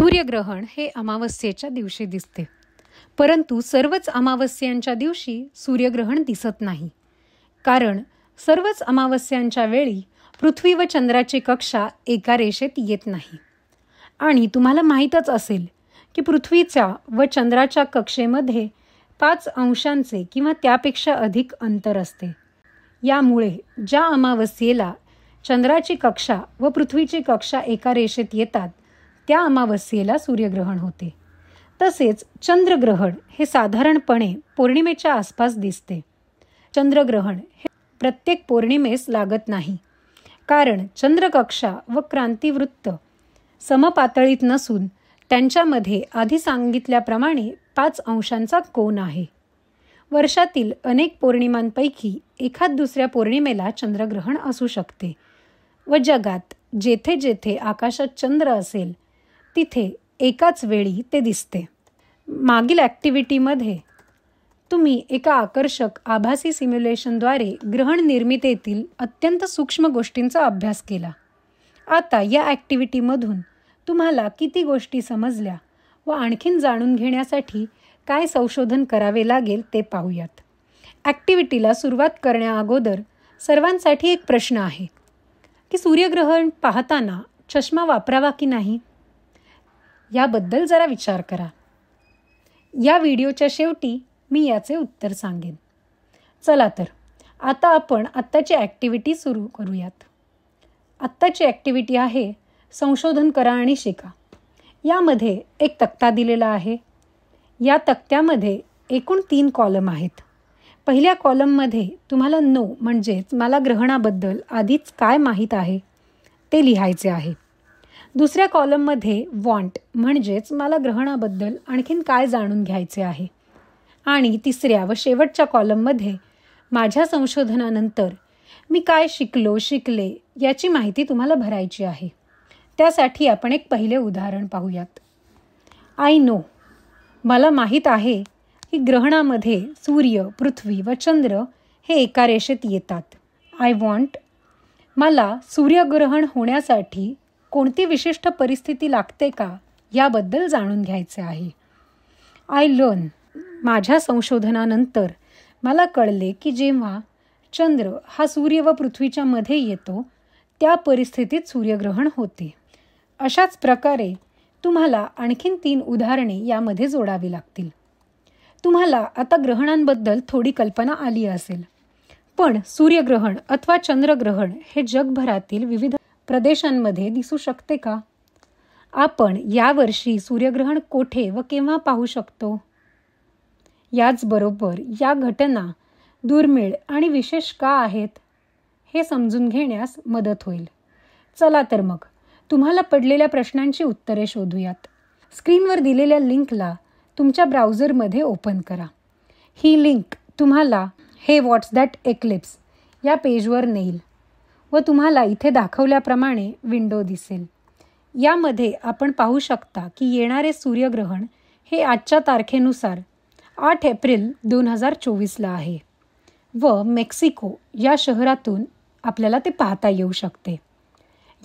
सूर्यग्रहण हे अमावस्येच्या दिवशी दिसते परंतु सर्वच अमावस्यांच्या दिवशी सूर्यग्रहण दिसत नाही कारण सर्वच अमावस्यांच्या वेळी पृथ्वी व चंद्राची कक्षा एका रेषेत येत नाही आणि तुम्हाला माहीतच असेल की पृथ्वीच्या व चंद्राच्या कक्षेमध्ये पाच अंशांचे किंवा त्यापेक्षा अधिक अंतर असते यामुळे ज्या अमावस्येला चंद्राची कक्षा व पृथ्वीची कक्षा एका रेषेत येतात त्या अमावस्येला सूर्यग्रहण होते तसेच चंद्रग्रहण हे साधारणपणे पौर्णिमेच्या आसपास दिसते चंद्रग्रहण हे प्रत्येक पौर्णिमेस लागत नाही कारण चंद्रकक्षा व क्रांतिवृत्त समपातळीत नसून त्यांच्यामध्ये आधी सांगितल्याप्रमाणे पाच अंशांचा कोन आहे वर्षातील अनेक पौर्णिमांपैकी एखाद दुसऱ्या पौर्णिमेला चंद्रग्रहण असू शकते व जगात जेथे जेथे आकाशात चंद्र असेल तिथे एकाच वेळी ते दिसते मागील ॲक्टिव्हिटीमध्ये तुम्ही एका आकर्षक आभासी सिम्युलेशनद्वारे ग्रहण निर्मितीतील अत्यंत सूक्ष्म गोष्टींचा अभ्यास केला आता या ॲक्टिव्हिटीमधून तुम्हाला किती गोष्टी समजल्या व आणखीन जाणून घेण्यासाठी काय संशोधन करावे लागेल ते पाहूयात ॲक्टिव्हिटीला सुरुवात करण्याअगोदर सर्वांसाठी एक प्रश्न आहे की सूर्यग्रहण पाहताना चष्मा वापरावा की नाही याबद्दल जरा विचार करा या व्हिडिओच्या शेवटी मी याचे उत्तर सांगेन चला तर आता आपण आत्ताची ॲक्टिव्हिटी सुरू करूयात आत्ताची ॲक्टिव्हिटी आहे संशोधन करा आणि शिका यामध्ये एक तक्ता दिलेला आहे या तक्त्यामध्ये एकूण तीन कॉलम आहेत पहिल्या कॉलममध्ये तुम्हाला नो म्हणजेच मला ग्रहणाबद्दल आधीच काय माहीत आहे ते लिहायचे आहे दुसऱ्या कॉलममध्ये वॉन्ट म्हणजेच मला ग्रहणाबद्दल आणखीन काय जाणून घ्यायचे आहे आणि तिसऱ्या व शेवटच्या कॉलममध्ये माझ्या संशोधनानंतर मी काय शिकलो शिकले याची माहिती तुम्हाला भरायची आहे त्यासाठी आपण एक पहिले उदाहरण पाहूयात आय नो मला माहीत आहे की ग्रहणामध्ये सूर्य पृथ्वी व चंद्र हे एका रेषेत येतात आय वॉन्ट मला सूर्यग्रहण होण्यासाठी कोणती विशिष्ट परिस्थिती लागते का याबद्दल जाणून घ्यायचे आहे आय लर्न माझ्या संशोधनानंतर मला कळले की जेव्हा चंद्र हा सूर्य व पृथ्वीच्या मध्ये येतो त्या परिस्थितीत सूर्यग्रहण होते अशाच प्रकारे तुम्हाला आणखीन तीन उदाहरणे यामध्ये जोडावी लागतील तुम्हाला आता ग्रहणांबद्दल थोडी कल्पना आली असेल पण सूर्यग्रहण अथवा चंद्रग्रहण हे जगभरातील विविध प्रदेशांमध्ये दिसू शकते का आपण यावर्षी सूर्यग्रहण कोठे व केव्हा पाहू शकतो याचबरोबर या घटना दुर्मिळ आणि विशेष का आहेत हे समजून घेण्यास मदत होईल चला तर मग तुम्हाला पडलेल्या प्रश्नांची उत्तरे शोधूयात स्क्रीनवर दिलेल्या लिंकला तुमच्या ब्राउझरमध्ये ओपन करा ही लिंक तुम्हाला हे व्हॉट्स दॅट एक्लिप्स या पेजवर नेईल व तुम्हाला इथे दाखवल्याप्रमाणे विंडो दिसेल यामध्ये आपण पाहू शकता की येणारे सूर्यग्रहण हे आजच्या तारखेनुसार आठ एप्रिल दोन हजार चोवीसला आहे व मेक्सिको या शहरातून आपल्याला ते पाहता येऊ शकते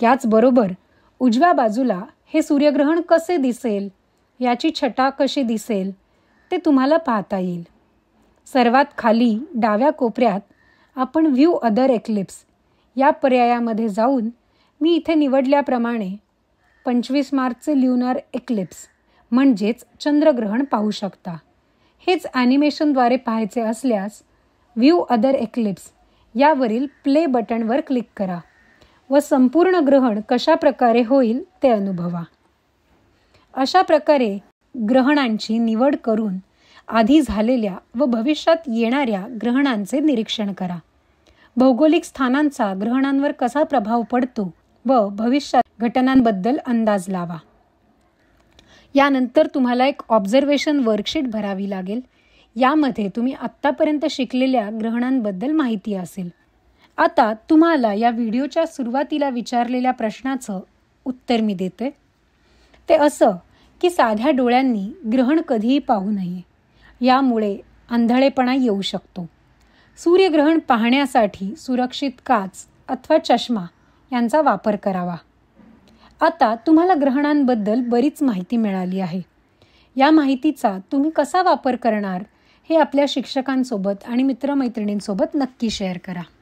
याचबरोबर उजव्या बाजूला हे सूर्यग्रहण कसे दिसेल याची छटा कशी दिसेल ते तुम्हाला पाहता येईल सर्वात खाली डाव्या कोपऱ्यात आपण व्ह्यू अदर एक्लिप्स या पर्यायामध्ये जाऊन मी इथे निवडल्याप्रमाणे पंचवीस मार्चचे ल्युनार एक्लिप्स म्हणजेच चंद्रग्रहण पाहू शकता हेच ॲनिमेशनद्वारे पाहायचे असल्यास व्ह्यू अदर एक्लिप्स यावरील प्ले बटनवर क्लिक करा व संपूर्ण ग्रहण कशा प्रकारे होईल ते अनुभवा अशा प्रकारे ग्रहणांची निवड करून आधी झालेल्या व भविष्यात येणाऱ्या ग्रहणांचे निरीक्षण करा भौगोलिक स्थानांचा ग्रहणांवर कसा प्रभाव पडतो व भविष्यात घटनांबद्दल अंदाज लावा यानंतर तुम्हाला एक ऑब्झर्वेशन वर्कशीट भरावी लागेल यामध्ये तुम्ही आत्तापर्यंत शिकलेल्या ग्रहणांबद्दल माहिती असेल आता तुम्हाला या व्हिडिओच्या सुरुवातीला विचारलेल्या प्रश्नाचं उत्तर मी देते ते असं की साध्या डोळ्यांनी ग्रहण कधीही पाहू नये यामुळे आंधळेपणा येऊ शकतो सूर्यग्रहण पाहण्यासाठी सुरक्षित काच अथवा चष्मा यांचा वापर करावा आता तुम्हाला ग्रहणांबद्दल बरीच माहिती मिळाली आहे या माहितीचा तुम्ही कसा वापर करणार हे आपल्या शिक्षकांसोबत आणि मित्रमैत्रिणींसोबत नक्की शेअर करा